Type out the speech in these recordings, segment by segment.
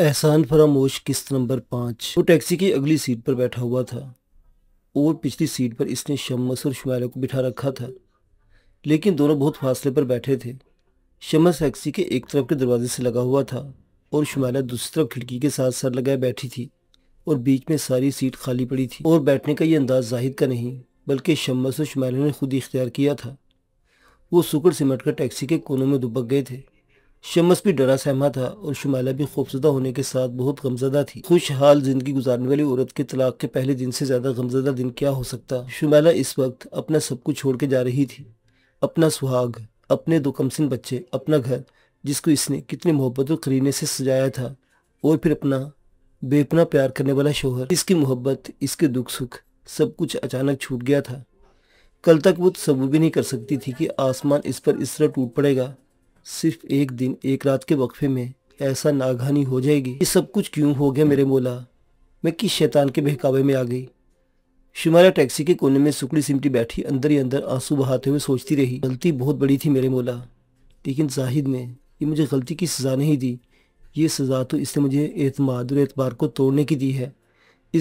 एहसान फरामोश किस्त नंबर पाँच वो टैक्सी की अगली सीट पर बैठा हुआ था और पिछली सीट पर इसने शमस और शुमारा को बिठा रखा था लेकिन दोनों बहुत फासले पर बैठे थे शमस टैक्सी के एक तरफ के दरवाजे से लगा हुआ था और शुमारा दूसरी तरफ खिड़की के साथ सर लगाए बैठी थी और बीच में सारी सीट खाली पड़ी थी और बैठने का ये अंदाज़ जाहिद का नहीं बल्कि शमस और शुमारा ने खुद ही इख्तियार किया था वो सुकड़ सिमट कर टैक्सी के कोनों में दुबक गए थे शमस भी डरा सहमा था और शुमाला भी खूबसदा होने के साथ बहुत गमजदा थी खुशहाल जिंदगी गुजारने वाली औरत के तलाक के पहले दिन से ज्यादा गमजदा दिन क्या हो सकता शुमाला इस वक्त अपना सब कुछ छोड़ के जा रही थी अपना सुहाग अपने दो कमसिन बच्चे अपना घर जिसको इसने कितनी मोहब्बत और करीने से सजाया था और फिर अपना बेपना प्यार करने वाला शोहर इसकी मोहब्बत इसके दुख सुख सब कुछ अचानक छूट गया था कल तक वो तस्वुर भी नहीं कर सकती थी कि आसमान इस पर इस तरह टूट पड़ेगा सिर्फ एक दिन एक रात के वक्फे में ऐसा नागहानी हो जाएगी ये सब कुछ क्यों हो गया मेरे मोला मैं किस शैतान के बहकावे में आ गई शुमारा टैक्सी के कोने में सुकड़ी सिमटी बैठी अंदर ही अंदर आंसू बहाते हुए सोचती रही गलती बहुत बड़ी थी मेरे मोला लेकिन जाहिद ने ये मुझे गलती की सज़ा नहीं दी ये सज़ा तो इसने मुझे एतमाद और एतबार को तोड़ने की दी है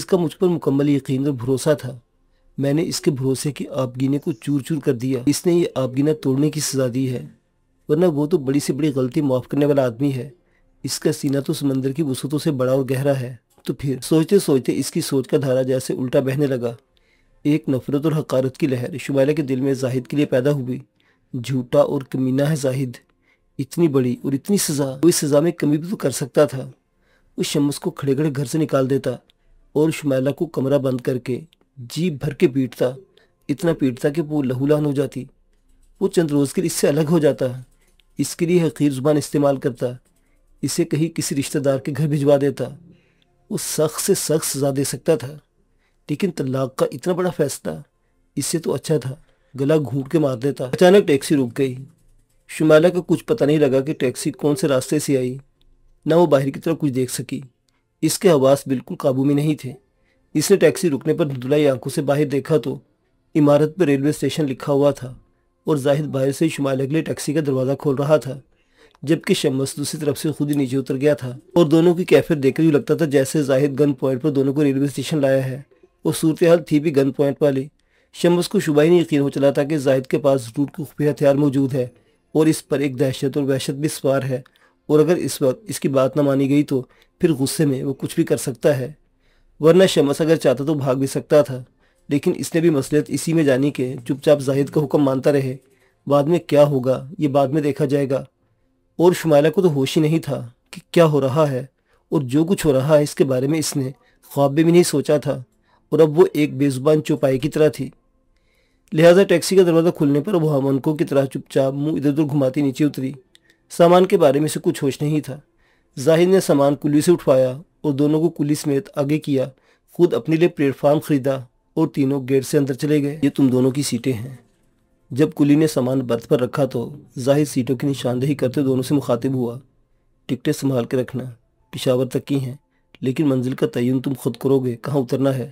इसका मुझ पर मुकम्मल यकीन और भरोसा था मैंने इसके भरोसे की आबगीने को चूर चूर कर दिया इसने ये आबगीना तोड़ने की सज़ा दी है वरना वो तो बड़ी से बड़ी गलती माफ़ करने वाला आदमी है इसका सीना तो समंदर की वसूतों से बड़ा और गहरा है तो फिर सोचते सोचते इसकी सोच का धारा जैसे उल्टा बहने लगा एक नफरत और हकारत की लहर शुमाला के दिल में जाहिद के लिए पैदा हुई झूठा और कमीना है जाहिद इतनी बड़ी और इतनी सज़ा वो इस सज़ा में कमी भी तो कर सकता था उस शम्स को खड़े खड़े घर से निकाल देता और शुमाला को कमरा बंद करके जी भर के पीटता इतना पीटता कि वो लहूलान हो जाती वो चंद रोज़ के इससे अलग हो जाता इसके लिए हकीर ज़ुबान इस्तेमाल करता इसे कहीं किसी रिश्तेदार के घर भिजवा देता वो सख्त से सख्त सजा दे सकता था लेकिन तलाक का इतना बड़ा फैसला इससे तो अच्छा था गला घूट के मार देता अचानक टैक्सी रुक गई शुमाला का कुछ पता नहीं लगा कि टैक्सी कौन से रास्ते से आई ना वो बाहर की तरफ कुछ देख सकी इसके आवास बिल्कुल काबू में नहीं थे इसने टैक्सी रुकने पर धुलाई आंखों से बाहर देखा तो इमारत पर रेलवे स्टेशन लिखा हुआ था और जाहिद बाहर से शुमाल अगले टैक्सी का दरवाज़ा खोल रहा था जबकि शम्बस दूसरी तरफ से खुद ही नीचे उतर गया था और दोनों की कैफियत देखकर यूँ लगता था जैसे जाहिद गन पॉइंट पर दोनों को रेलवे स्टेशन लाया है और सूरत हाल थी भी गन पॉइंट वाली शम्बस को शुबा ही नहीं यकीन हो चला था कि जाहिद के पास रूट खुफिया हथियार मौजूद है और इस पर एक दहशत और वहशत भी सवार है और अगर इस वक्त इसकी बात ना मानी गई तो फिर गुस्से में वो कुछ भी कर सकता है वरना शमस अगर चाहता तो भाग भी सकता था लेकिन इसने भी मसलियत इसी में जानी कि चुपचाप जाहिद का हुक्म मानता रहे बाद में क्या होगा ये बाद में देखा जाएगा और शुमाला को तो होश ही नहीं था कि क्या हो रहा है और जो कुछ हो रहा है इसके बारे में इसने ख्वाब भी नहीं सोचा था और अब वो एक बेजुबान चौपाई की तरह थी लिहाजा टैक्सी का दरवाज़ा खुलने पर वह मनको की तरह चुपचाप मुंह इधर उधर घुमाती नीचे उतरी सामान के बारे में से कुछ होश नहीं था जाहिद ने सामान कुली से उठवाया और दोनों को कुली समेत आगे किया खुद अपने लिए प्लेटफार्म खरीदा और तीनों गेट से अंदर चले गए ये तुम दोनों की सीटें हैं जब कुली ने सामान बर्थ पर रखा तो जाहिर सीटों की निशानदेही करते दोनों से मुखातिब हुआ टिकटें संभाल के रखना पिशावर तक की हैं लेकिन मंजिल का तयन तुम खुद करोगे कहाँ उतरना है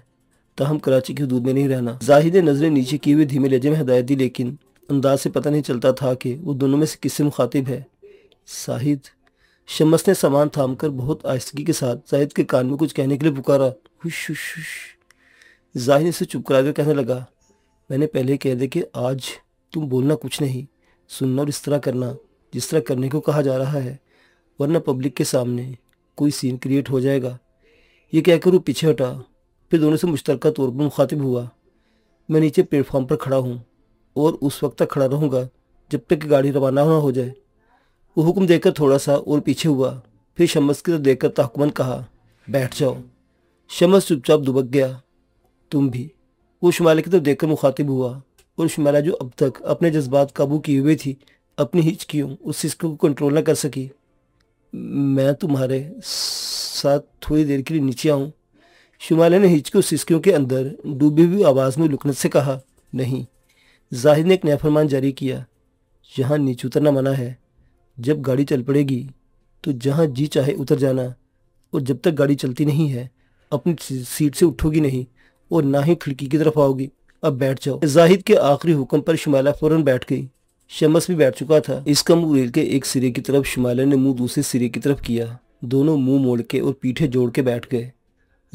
ताहम कराची की हदूद में नहीं रहना जाहिर ने नज़रें नीचे की हुई धीमे लहजे में हदायत दी लेकिन अंदाज से पता नहीं चलता था कि वो दोनों में से किससे मुखातिब है साहिद शमस ने सामान थाम कर बहुत आहिस्तगी के साथ जाहिद के कान में कुछ कहने के लिए पुकारा हुश हुश हुश जाहिर इसे चुप करा कर कहने लगा मैंने पहले कह दिया कि आज तुम बोलना कुछ नहीं सुनना और इस तरह करना जिस तरह करने को कहा जा रहा है वरना पब्लिक के सामने कोई सीन क्रिएट हो जाएगा ये कहकर वो पीछे हटा फिर दोनों से मुश्तरक तौर पर मुखातिब हुआ मैं नीचे प्लेटफॉर्म पर खड़ा हूँ और उस वक्त तक खड़ा रहूँगा जब तक गाड़ी रवाना होना हो जाए वो हुक्म देकर थोड़ा सा और पीछे हुआ फिर शमस की तरफ देखकर तहकुमन कहा बैठ जाओ शमस चुपचाप दुबक गया तुम भी वो शुमैला की तरफ देखकर मुखातिब हुआ और शुमैला जो अब तक अपने जज्बात काबू किए हुए थी अपनी हिचकियों उस सिस्को को कंट्रोल ना कर सकी मैं तुम्हारे साथ थोड़ी देर के लिए नीचे आऊँ शुमाला ने हिचको सिस्कियों के अंदर डूबी हुई आवाज़ में लुकनत से कहा नहीं जाहिद ने एक फरमान जारी किया जहाँ नीचे उतरना मना है जब गाड़ी चल पड़ेगी तो जहाँ जी चाहे उतर जाना और जब तक गाड़ी चलती नहीं है अपनी सीट से उठोगी नहीं और ना ही खिड़की की तरफ आओगी अब बैठ जाओ जाहिद के आखिरी हुक्म पर शुमाला फौरन बैठ गई शमस भी बैठ चुका था इस मुंह रेल के एक सिरे की तरफ शुमाला ने मुंह दूसरे सिरे की तरफ किया दोनों मुंह मोड़ के और पीठे जोड़ के बैठ गए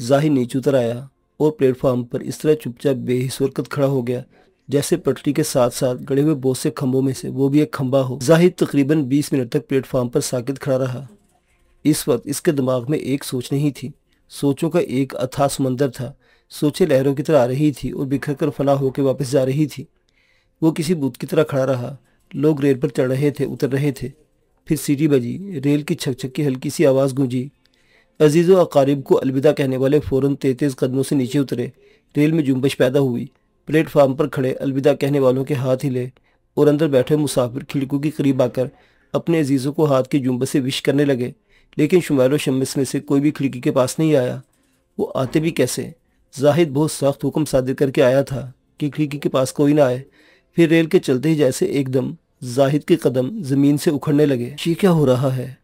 जाहिर नीचे उतर आया और प्लेटफॉर्म पर इस तरह चुपचाप बेहिसरकत खड़ा हो गया जैसे पटरी के साथ साथ गड़े हुए बहुत से खम्भों में से वो भी एक खम्बा हो जाहिर तकरीबन बीस मिनट तक प्लेटफार्म पर साकित खड़ा रहा इस वक्त इसके दिमाग में एक सोच नहीं थी सोचों का एक अथा समंदर था सोचे लहरों की तरह आ रही थी और बिखर कर फला होकर वापस जा रही थी वो किसी बूथ की तरह खड़ा रहा लोग रेल पर चढ़ रहे थे उतर रहे थे फिर सीटी बजी रेल की छक छक की हल्की सी आवाज़ गूंजी अजीज़ अकारीब को अलविदा कहने वाले फ़ौरन तेज तेज कदमों से नीचे उतरे रेल में जुम्बश पैदा हुई प्लेटफार्म पर खड़े अलविदा कहने वालों के हाथ हिले और अंदर बैठे मुसाफिर खिड़कों के करीब आकर अपने अजीज़ों को हाथ की जुम्बश से विश करने लगे लेकिन शुमार शमस में से कोई भी खिड़की के पास नहीं आया वो आते भी कैसे जाहिद बहुत सख्त हुक्म सादिर करके आया था कि खिड़की के पास कोई ना आए फिर रेल के चलते ही जैसे एकदम जाहिद के कदम ज़मीन से उखड़ने लगे ये क्या हो रहा है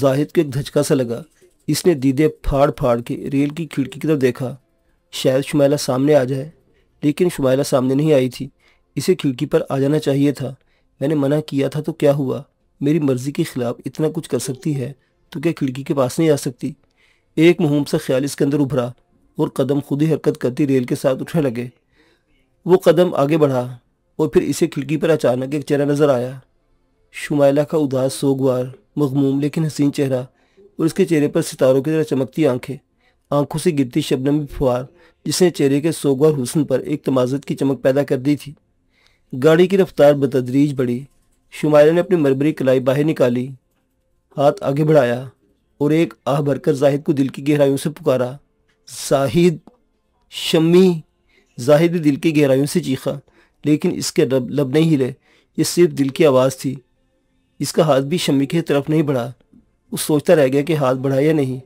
जाहिद को एक धचका सा लगा इसने दीदे फाड़ फाड़ के रेल की खिड़की की तरफ देखा शायद शुमाइला सामने आ जाए लेकिन शुमाइला सामने नहीं आई थी इसे खिड़की पर आ जाना चाहिए था मैंने मना किया था तो क्या हुआ मेरी मर्ज़ी के ख़िलाफ़ इतना कुछ कर सकती है तो क्या खिड़की के पास नहीं आ सकती एक मुहम सा ख्याल इसके अंदर उभरा और कदम खुद ही हरकत करती रेल के साथ उठने लगे वो कदम आगे बढ़ा और फिर इसे खिड़की पर अचानक एक चेहरा नज़र आया शुमाइला का उदास सोगवार मखमूम लेकिन हसीन चेहरा और इसके चेहरे पर सितारों की तरह चमकती आंखें आंखों से गिरती शबनम फुहार जिसने चेहरे के सोगवार हुसन पर एक तमाजत की चमक पैदा कर दी थी गाड़ी की रफ्तार बतदरीज बढ़ी शुमाइला ने अपनी मरबरी कलाई बाहर निकाली हाथ आगे बढ़ाया और एक आह भरकर जाहिद को दिल की गहराइयों से पुकारा जाहिद शमी जाहिद दिल की गहराइयों से चीखा लेकिन इसके लब लब नहीं हिले ये सिर्फ दिल की आवाज़ थी इसका हाथ भी शमी की तरफ नहीं बढ़ा वो सोचता रह गया कि हाथ बढ़ाया नहीं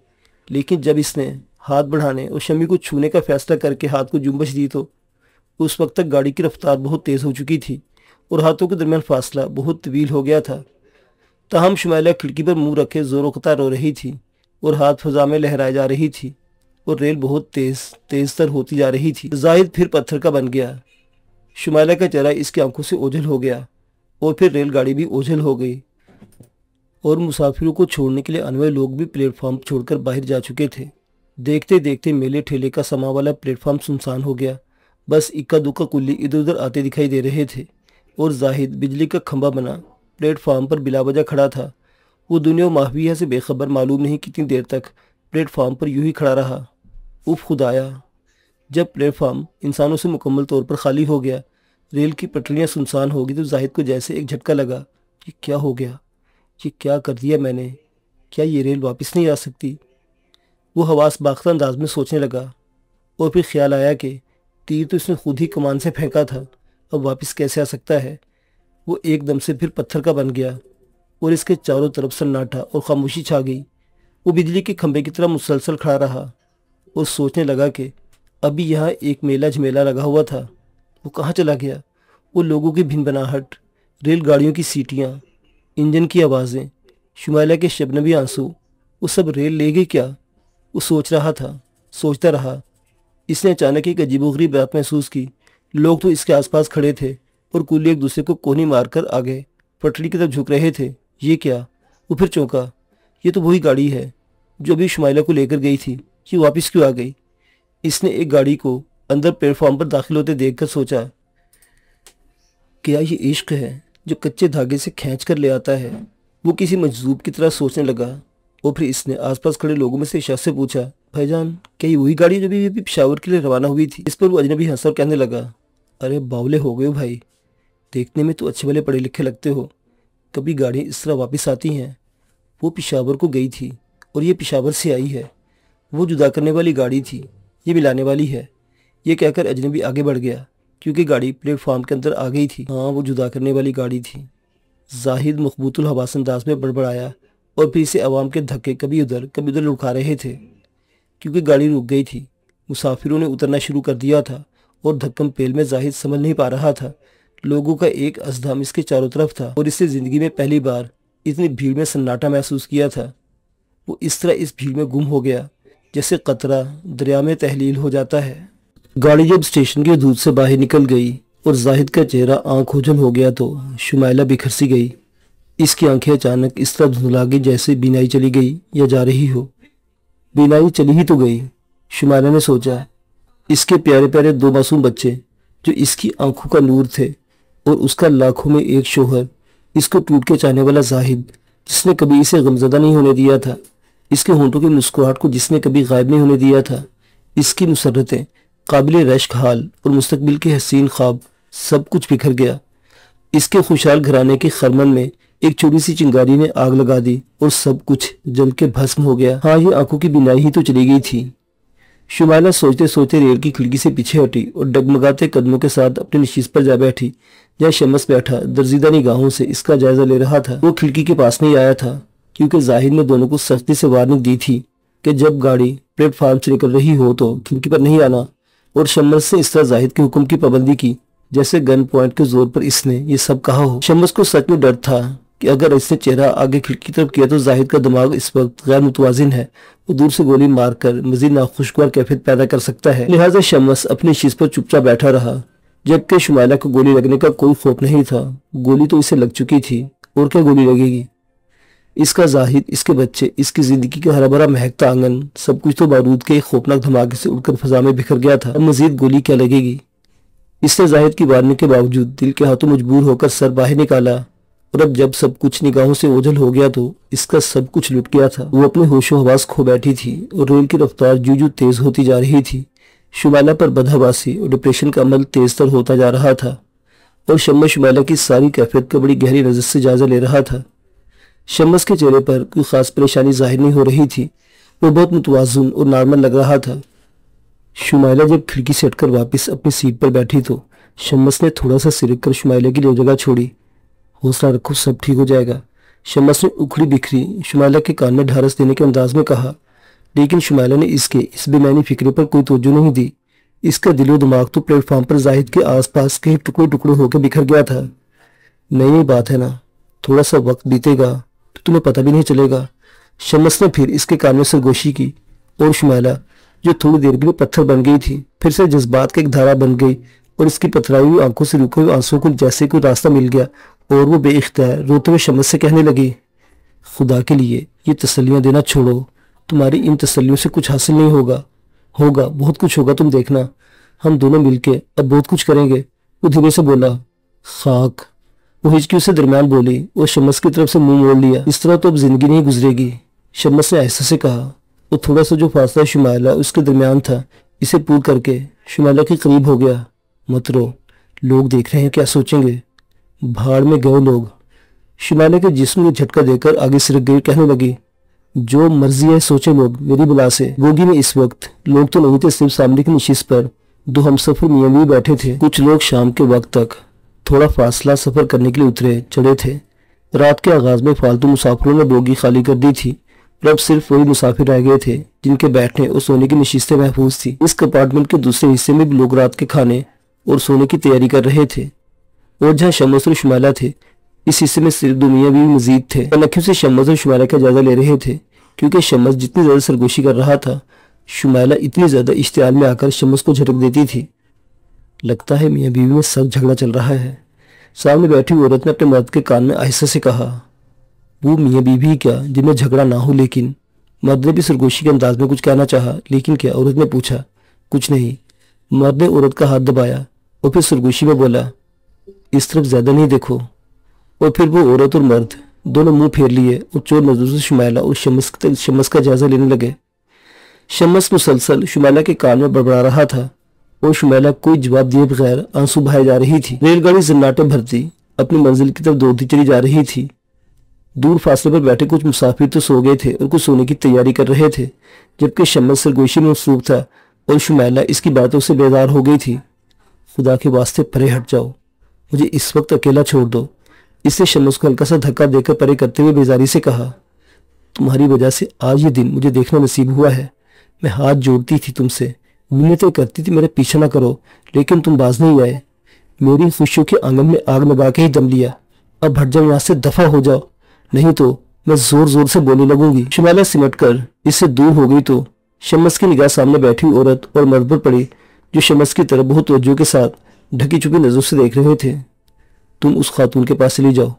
लेकिन जब इसने हाथ बढ़ाने और शमी को छूने का फैसला करके हाथ को जुम्बश दी तो उस वक्त तक गाड़ी की रफ्तार बहुत तेज़ हो चुकी थी और हाथों के दरमियान फासला बहुत तवील हो गया था तहम शुमैला खिड़की पर मुंह रखे कतार रो रही थी और हाथ फजा में लहराई जा रही थी और रेल बहुत तेज तेज तर होती जा रही थी जाहिद फिर पत्थर का बन गया शुमाला का चेहरा इसकी आंखों से ओझल हो गया और फिर रेलगाड़ी भी ओझल हो गई और मुसाफिरों को छोड़ने के लिए अनवय लोग भी प्लेटफार्म छोड़कर बाहर जा चुके थे देखते देखते मेले ठेले का समा वाला प्लेटफार्म सुनसान हो गया बस इक्का दुक्का कुल्ली इधर उधर आते दिखाई दे रहे थे और जाहिद बिजली का खंभा बना प्लेटफार्म पर बिलावजा खड़ा था वो दुनिया माहविया से बेखबर मालूम नहीं कितनी देर तक प्लेटफार्म पर यूं ही खड़ा रहा उफ खुदाया जब प्लेटफार्म इंसानों से मुकम्मल तौर पर खाली हो गया रेल की पटरियां सुनसान हो गई तो जाहिद को जैसे एक झटका लगा कि क्या हो गया ये क्या कर दिया मैंने क्या ये रेल वापस नहीं आ सकती वो हवास बाख्ता अंदाज में सोचने लगा और फिर ख्याल आया कि तीर तो इसने खुद ही कमान से फेंका था अब वापस कैसे आ सकता है वो एकदम से फिर पत्थर का बन गया और इसके चारों तरफ सन्नाटा और खामोशी छा गई वो बिजली के खंभे की तरह मुसलसल खड़ा रहा और सोचने लगा कि अभी यहाँ एक मेला झमेला लगा हुआ था वो कहाँ चला गया वो लोगों की भिनभनाहट रेलगाड़ियों की सीटियाँ इंजन की आवाज़ें शुमाला के शबनबी आंसू वो सब रेल ले गई क्या वो सोच रहा था सोचता रहा इसने अचानक एक अजीबोगरीब बात महसूस की लोग तो इसके आसपास खड़े थे और कुल्ली एक दूसरे को कोहनी मारकर आगे पटरी की तरफ झुक रहे थे ये क्या वो फिर चौंका ये तो वही गाड़ी है जो अभी शुमाइला को लेकर गई थी कि वापस क्यों आ गई इसने एक गाड़ी को अंदर प्लेटफॉर्म पर दाखिल होते देखकर सोचा क्या ये इश्क है जो कच्चे धागे से खींच कर ले आता है वो किसी मजजूब की तरह सोचने लगा और फिर इसने आसपास खड़े लोगों में से इशा से पूछा भाईजान क्या ये वही गाड़ी जो भी अभी पिशावर के लिए रवाना हुई थी इस पर वो अजनबी हंसकर कहने लगा अरे बावले हो गए भाई देखने में तो अच्छे वाले पढ़े लिखे लगते हो कभी गाड़ी इस तरह वापस आती हैं वो पिशावर को गई थी और ये पिशावर से आई है वो जुदा करने वाली गाड़ी थी ये मिलाने वाली है ये कहकर अजनबी आगे बढ़ गया क्योंकि गाड़ी प्लेटफार्म के अंदर आ गई थी हाँ वो जुदा करने वाली गाड़ी थी जाहिद मकबूतुल हवास अंदाज में बड़बड़ाया और फिर इसे आवाम के धक्के कभी उधर कभी उधर लुढ़का रहे थे क्योंकि गाड़ी रुक गई थी मुसाफिरों ने उतरना शुरू कर दिया था और धक्कम पेल में जाहिद समझ नहीं पा रहा था लोगों का एक असधम इसके चारों तरफ था और इसे ज़िंदगी में पहली बार इतनी भीड़ में सन्नाटा महसूस किया था वो इस तरह इस भीड़ में गुम हो गया जैसे कतरा दरिया में तहलील हो जाता है गाड़ी जब स्टेशन के दूध से बाहर निकल गई और जाहिद का चेहरा आंख ओझल हो गया तो शुमाइला बिखर सी गई इसकी आंखें अचानक इस तरह धुंधला गई जैसे बीनाई चली गई या जा रही हो बीनाई चली ही तो गई शुमाइला ने सोचा इसके प्यारे प्यारे दो मासूम बच्चे जो इसकी आंखों का नूर थे और उसका लाखों में एक शोहर इसको टूट के चाहने वाला जाहिद जिसने कभी इसे गमजदा नहीं होने दिया था इसके होंठों की मुस्कुराहट को जिसने कभी गायब नहीं होने दिया था इसकी मुसरतें काबिल रश्क हाल और मुस्तबिल के हसीन ख्वाब सब कुछ बिखर गया इसके खुशहाल घराने के खरमन में एक छोटी सी चिंगारी ने आग लगा दी और सब कुछ जल के भस्म हो गया हाँ ये आंखों की बिनाई ही तो चली गई थी शुमाला सोचते सोचते रेल की खिड़की से पीछे हटी और डगमगाते कदमों के साथ अपने नशीस पर जा बैठी जहाँ शमस बैठा दर्जीदा निगाहों से इसका जायजा ले रहा था वो खिड़की के पास नहीं आया था क्योंकि जाहिर ने दोनों को सख्ती से वार्निंग दी थी कि जब गाड़ी प्लेटफार्म से निकल रही हो तो खिड़की पर नहीं आना और शम्मस से इस तरह जाहिद के हुक्म की पाबंदी की जैसे गन पॉइंट के जोर पर इसने ये सब कहा हो शम्मस को सच में डर था कि अगर इसने चेहरा आगे खिड़की तरफ किया तो जाहिद का दिमाग इस वक्त गैर मुतवाजिन है वो दूर से गोली मारकर मजीद नाखुशगवार कैफियत पैदा कर सकता है लिहाजा शम्मस अपनी शीश पर चुपचाप बैठा रहा जबकि शुमाला को गोली लगने का कोई खौफ नहीं था गोली तो इसे लग चुकी थी और क्या गोली लगेगी इसका जाहिर इसके बच्चे इसकी जिंदगी का हरा भरा महकता आंगन सब कुछ तो बारूद के एक खौफनाक धमाके से उड़कर फजा में बिखर गया था अब मजीद गोली क्या लगेगी इसने जाहिद की बारने के बावजूद दिल के हाथों मजबूर होकर सर बाहर निकाला और अब जब सब कुछ निगाहों से ओझल हो गया तो इसका सब कुछ लुट गया था वो अपने होशो हवास खो बैठी थी और रेल की रफ्तार जू जू तेज होती जा रही थी शुमाला पर बदहवासी और डिप्रेशन का अमल तर होता जा रहा था और शम्मा शुमाला की सारी कैफियत का बड़ी गहरी नजर से जायजा ले रहा था शम्मस के चेहरे पर कोई ख़ास परेशानी जाहिर नहीं हो रही थी वो बहुत मुतवाजुन और नॉर्मल लग रहा था शुमाइला जब खिड़की सेट कर वापस अपनी सीट पर बैठी तो शम्मस ने थोड़ा सा सिरक कर शुमाइला की जगह छोड़ी हौसला रखो सब ठीक हो जाएगा शम्मस ने उखड़ी बिखरी शुमाइला के कान में ढारस देने के अंदाज में कहा लेकिन शुमाइला ने इसके इस बेमानी फिक्रे पर कोई तोजो नहीं दी इसका दिलो दिमाग तो प्लेटफॉर्म पर जाहिद के आसपास के टुकड़े टुकड़े होकर बिखर गया था नई बात है ना थोड़ा सा वक्त बीतेगा तो तुम्हें पता भी नहीं चलेगा शमस ने फिर इसके कान में सरगोशी की और शुमैला जो थोड़ी देर के लिए पत्थर बन गई थी फिर से जज्बात की एक धारा बन गई और इसकी पथराई हुई आंखों से रुके हुए आंसू को जैसे कोई रास्ता मिल गया और वो बेख्तियार रोते हुए शमस से कहने लगी खुदा के लिए ये तसलियाँ देना छोड़ो तुम्हारी इन तसलियों से कुछ हासिल नहीं होगा होगा बहुत कुछ होगा तुम देखना हम दोनों मिलके अब बहुत कुछ करेंगे वो धीरे से बोला खाक वो हिचकी उसे दरम्यान बोली वो शमस की तरफ से मुंह मोड़ लिया इस तरह तो अब जिंदगी नहीं गुजरेगी शमस ने ऐसा से कहा वो थोड़ा सा जो फासला शुमाला उसके दरम्यान था इसे पूर करके शुमाला के करीब हो गया मत रो लोग देख रहे हैं क्या सोचेंगे भाड़ में गए लोग शुमाला के जिसम को झटका देकर आगे सिरक गई कहने लगी जो मर्जी है सोचे लोग मेरी बुला से बोगी में इस वक्त लोग तो नहीं थे सिर्फ सामने की नशीस पर दो हम सफर मियाँ भी बैठे थे कुछ लोग शाम के वक्त तक थोड़ा फासला सफ़र करने के लिए उतरे चढ़े थे रात के आगाज़ में फालतू मुसाफिरों ने बोगी खाली कर दी थी और अब सिर्फ वही मुसाफिर रह गए थे जिनके बैठने और सोने की नशिस्तें महफूज थी इस कंपार्टमेंट के दूसरे हिस्से में भी लोग रात के खाने और सोने की तैयारी कर रहे थे और जहाँ शमस और शुमाला थे इस हिस्से में सिर्फ दुनिया भी मजीद थे नखियों से शमस और शुमाला का जायजा ले रहे थे क्योंकि शमस जितनी ज़्यादा सरगोशी कर रहा था शुमाला इतनी ज़्यादा इश्तेहाल में आकर शमस को झटक देती थी लगता है मियाँ बीवी में सब झगड़ा चल रहा है सामने बैठी औरत ने अपने मर्द के कान में आहिस्से से कहा वो मियाँ बीवी ही क्या जिनमें झगड़ा ना हो लेकिन मर्द ने भी सरगोशी के अंदाज में कुछ कहना चाहा लेकिन क्या औरत ने पूछा कुछ नहीं मर्द ने औरत का हाथ दबाया और फिर सरगोशी में बोला इस तरफ ज़्यादा नहीं देखो और फिर वो औरत और मर्द दोनों मुंह फेर लिए और चोर मजदूर से शुमाला और शमस शमस का जायजा लेने लगे शमस मुसलसल शुमाला के कान में बड़बड़ा रहा था और शुमेला कोई जवाब दिए बगैर आंसू बहाए जा रही थी रेलगाड़ी सन्नाटे भरती अपनी मंजिल की तरफ दौड़ती चली जा रही थी दूर फासले पर बैठे कुछ मुसाफिर तो सो गए थे और कुछ सोने की तैयारी कर रहे थे जबकि शम्मत सरगोशी में मसरूफ था और शुमैला इसकी बातों से बेदार हो गई थी खुदा के वास्ते परे हट जाओ मुझे इस वक्त अकेला छोड़ दो इससे शमस को हल्का सा धक्का देकर परे करते हुए बेजारी से कहा तुम्हारी वजह से आज ये दिन मुझे देखना नसीब हुआ है मैं हाथ जोड़ती थी तुमसे तो करती थी मेरा पीछा ना करो लेकिन तुम बाज नहीं आए मेरी खुशियों के आंगन में आग लगा के ही दम लिया अब भट जाओ यहाँ से दफा हो जाओ नहीं तो मैं जोर जोर से बोलने लगूंगी शिमाला सिमट कर इससे दूर हो गई तो शमस की निगाह सामने बैठी औरत और मर्द पर पड़ी जो शमस की तरफ बहुत तवज्जो के साथ ढकी छुपी नजर से देख रहे थे तुम उस खातून के पास ले जाओ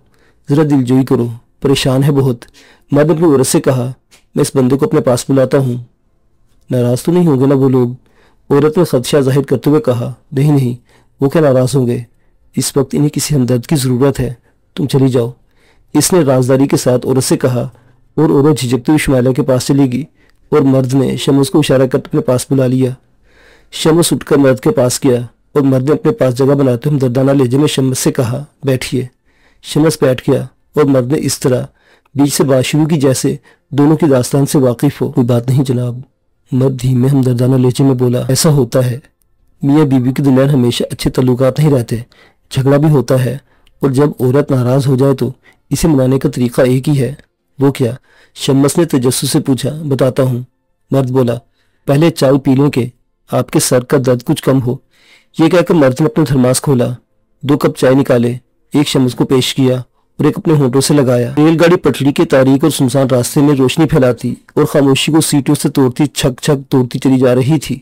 जरा दिलजोई करो परेशान है बहुत मर्द अपनी औरत से कहा मैं इस बंदे को अपने पास बुलाता हूँ नाराज तो नहीं होंगे ना वो लोग औरत ने खदशा जाहिर करते हुए कहा नहीं नहीं वो क्या नाराज़ होंगे इस वक्त इन्हें किसी हमदर्द की ज़रूरत है तुम चली जाओ इसने राजदारी के साथ औरत से कहा और औरत झिझकती हुई शुमाला के पास चली गई और मर्द ने शमस को इशारा कर अपने पास बुला लिया शमस उठकर मर्द के पास गया और मर्द ने अपने पास जगह बनाते हुए हमदर्दाना लेजे में शमस से कहा बैठिए शमस बैठ गया और मर्द ने इस तरह बीच से बात शुरू की जैसे दोनों की दास्तान से वाकिफ हो कोई बात नहीं जनाब मर्द धीमे हमदर्दाना लेचे में बोला ऐसा होता है मियाँ बीबी के दरमियान हमेशा अच्छे तल्लुकात नहीं रहते झगड़ा भी होता है और जब औरत नाराज हो जाए तो इसे मनाने का तरीका एक ही है वो क्या शम्मस ने तजस्सु से पूछा बताता हूँ मर्द बोला पहले चाय पी लो के आपके सर का दर्द कुछ कम हो यह कहकर मर्द ने अपना थरमास खोला दो कप चाय निकाले एक शम्मस को पेश किया ब्रेक अपने होटो से लगाया रेलगाड़ी पटरी के तारीख और सुनसान रास्ते में रोशनी फैलाती और खामोशी को सीटों से तोड़ती छक छक तोड़ती चली जा रही थी